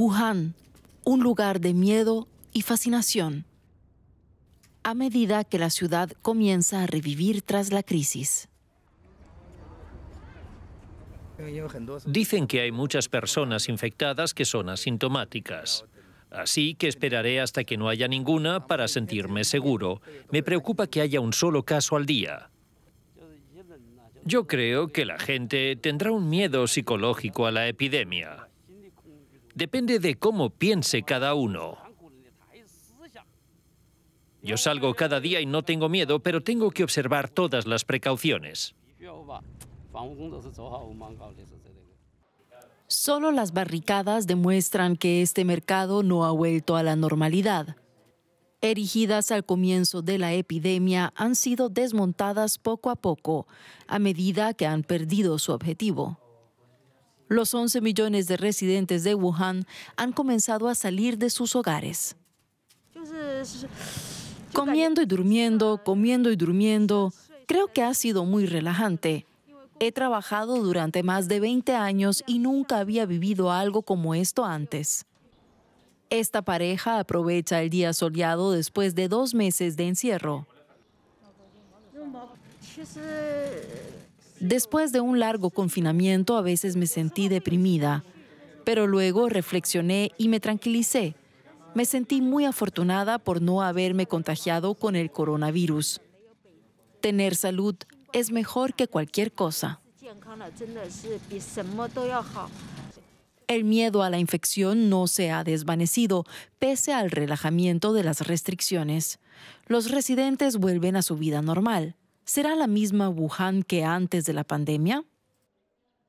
Wuhan, un lugar de miedo y fascinación, a medida que la ciudad comienza a revivir tras la crisis. Dicen que hay muchas personas infectadas que son asintomáticas. Así que esperaré hasta que no haya ninguna para sentirme seguro. Me preocupa que haya un solo caso al día. Yo creo que la gente tendrá un miedo psicológico a la epidemia. Depende de cómo piense cada uno. Yo salgo cada día y no tengo miedo, pero tengo que observar todas las precauciones. Solo las barricadas demuestran que este mercado no ha vuelto a la normalidad. Erigidas al comienzo de la epidemia, han sido desmontadas poco a poco, a medida que han perdido su objetivo los 11 millones de residentes de Wuhan han comenzado a salir de sus hogares. Comiendo y durmiendo, comiendo y durmiendo, creo que ha sido muy relajante. He trabajado durante más de 20 años y nunca había vivido algo como esto antes. Esta pareja aprovecha el día soleado después de dos meses de encierro. Después de un largo confinamiento a veces me sentí deprimida, pero luego reflexioné y me tranquilicé. Me sentí muy afortunada por no haberme contagiado con el coronavirus. Tener salud es mejor que cualquier cosa. El miedo a la infección no se ha desvanecido, pese al relajamiento de las restricciones. Los residentes vuelven a su vida normal será la misma Wuhan que antes de la pandemia?